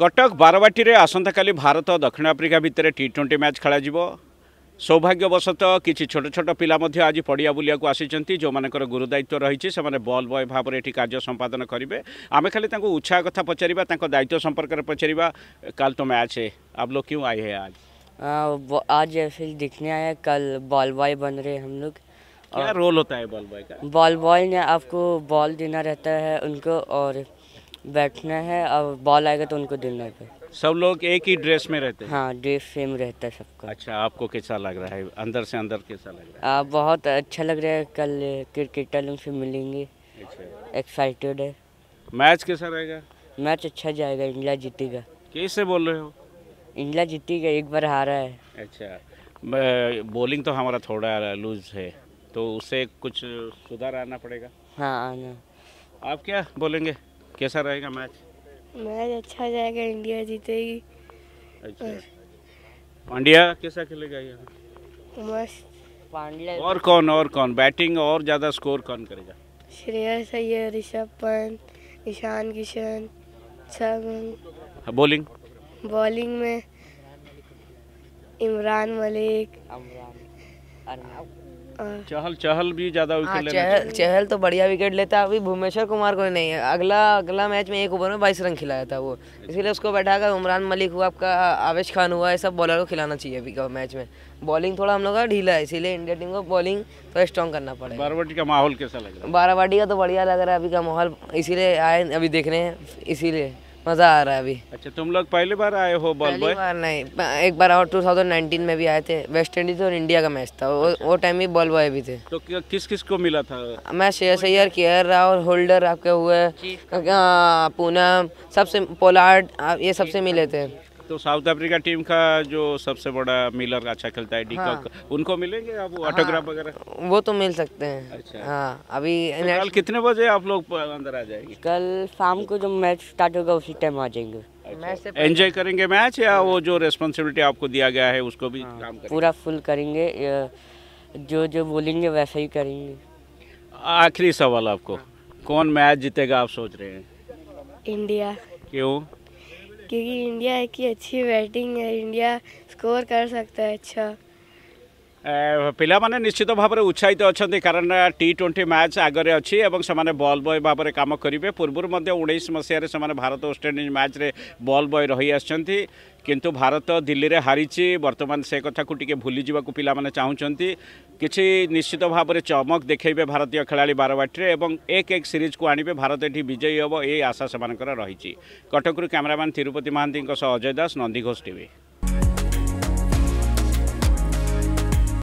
कटक बारवाटी में आसंता का भारत दक्षिण आफ्रिका भितर टी ट्वेंटी मैच खेल सौभाग्यवशत किसी छोट छोट पिला आज पड़िया बुलाक आसी जो मान गुरुदायित्व रही बल बय भाव में ये कार्य संपादन करेंगे आम खाली उत्साह कथ पचार दायित्व संपर्क में पचार कल तो मैच है आप लोग क्यों आए हैं आज आज फिर दिखने आए कल बॉल बॉय बन रहे हम लोग क्या रोल होता है बॉल बॉय का बॉल बॉय ने आपको बॉल देना रहता है उनको और बैठना है और बॉल आएगा तो उनको देना है सब लोग एक ही ड्रेस में रहते हैं हाँ ड्रेस सेम रहता है सबका अच्छा आपको कैसा लग रहा है अंदर से अंदर कैसा लग रहा है आ, बहुत अच्छा लग रहा है कल क्रिकेटर लोग से मिलेंगे एक्साइटेड अच्छा। है मैच कैसा रहेगा मैच अच्छा जाएगा इंडिया जीतेगा कैसे बोल रहे हो इंडिया जीतेगा एक बार हारा है अच्छा बॉलिंग तो हमारा थोड़ा लूज है तो उसे कुछ सुधार आना पड़ेगा हाँ आना आप क्या बोलेंगे कैसा रहेगा मैच मैच अच्छा जाएगा इंडिया जीतेगी अच्छा पांड्या कैसा खेलेगा यहाँ पांड्या और कौन और कौन बैटिंग और ज़्यादा स्कोर कौन करेगा श्रेयस अय्यर ऋषभ पंत ईशान किशन सब बॉलिंग हाँ, बॉलिंग में इमरान मलिक हाँ। चहल चहल भी ज्यादा विकेट हाँ, चहल चहल तो बढ़िया विकेट लेता है अभी भुवनेश्वर कुमार को नहीं है अगला अगला मैच में एक ओवर में बाईस रन खिलाया था वो इसीलिए उसको बैठा कर उमरान मलिक हुआ आपका आवेश खान हुआ ये सब बॉलर को खिलाना चाहिए अभी का मैच में बॉलिंग थोड़ा हम लोग का ढीला है इसीलिए इंडिया टीम को बॉलिंग थोड़ा स्ट्रॉन्ग करना पड़ेगा बारावाटी का माहौल कैसा लग रहा है बारावाटी का तो बढ़िया लग रहा है अभी का माहौल इसीलिए आए अभी देख रहे हैं इसीलिए मज़ा आ रहा है अभी अच्छा तुम लोग पहली बार आए हो बॉल बॉय बार नहीं एक बार और 2019 में भी आए थे वेस्ट इंडीज और इंडिया का मैच था वो अच्छा। वो टाइम भी बॉल बॉय भी थे तो किस किस को मिला था मैं शेयर सैयर केयर और होल्डर आपके हुए पूनम सबसे पोलार्ड ये सबसे मिले थे तो साउथ अफ्रीका टीम का जो सबसे बड़ा मिलर अच्छा खेलता है हाँ। उनको मिलेंगे आप ऑटोग्राफ हाँ। वगैरह वो तो मिल सकते हैं अच्छा हाँ अभी तो कल कितने बजे आप लोग अंदर आ जाएंगे कल शाम को जो मैच स्टार्ट होगा उसी टाइम आ जाएंगे एंजॉय अच्छा। करेंगे मैच या वो जो रेस्पॉन्सिबिलिटी आपको दिया गया है उसको भी हाँ। काम पूरा फुल करेंगे जो जो बोलेंगे वैसा ही करेंगे आखिरी सवाल आपको हाँ। कौन मैच जीतेगा आप सोच रहे हैं इंडिया क्यों क्योंकि इंडिया की अच्छी बैटिंग है इंडिया स्कोर कर सकता है अच्छा ପିଲାମାନେ ନିଶ୍ଚିତ ଭାବରେ ଉତ୍ସାହିତ ଅଛନ୍ତି କାରଣ ଟି ଟ୍ୱେଣ୍ଟି ମ୍ୟାଚ୍ ଆଗରେ ଅଛି ଏବଂ ସେମାନେ ବଲ୍ ବୟ ଭାବରେ କାମ କରିବେ ପୂର୍ବରୁ ମଧ୍ୟ ଉଣେଇଶ ମସିହାରେ ସେମାନେ ଭାରତ ୱେଷ୍ଟଇଣ୍ଡିଜ୍ ମ୍ୟାଚ୍ରେ ବଲ୍ ବୟ ରହି ଆସିଛନ୍ତି କିନ୍ତୁ ଭାରତ ଦିଲ୍ଲୀରେ ହାରିଛି ବର୍ତ୍ତମାନ ସେ କଥାକୁ ଟିକେ ଭୁଲିଯିବାକୁ ପିଲାମାନେ ଚାହୁଁଛନ୍ତି କିଛି ନିଶ୍ଚିତ ଭାବରେ ଚମକ ଦେଖାଇବେ ଭାରତୀୟ ଖେଳାଳି ବାରବାଟୀରେ ଏବଂ ଏକ ଏକ ସିରିଜ୍କୁ ଆଣିବେ ଭାରତ ଏଠି ବିଜୟୀ ହେବ ଏହି ଆଶା ସେମାନଙ୍କର ରହିଛି କଟକରୁ କ୍ୟାମେରାମ୍ୟାନ୍ ତିରୁପତି ମହାନ୍ତିଙ୍କ ସହ ଅଜୟ ଦାସ ନନ୍ଦିଘୋଷ ଟିଭି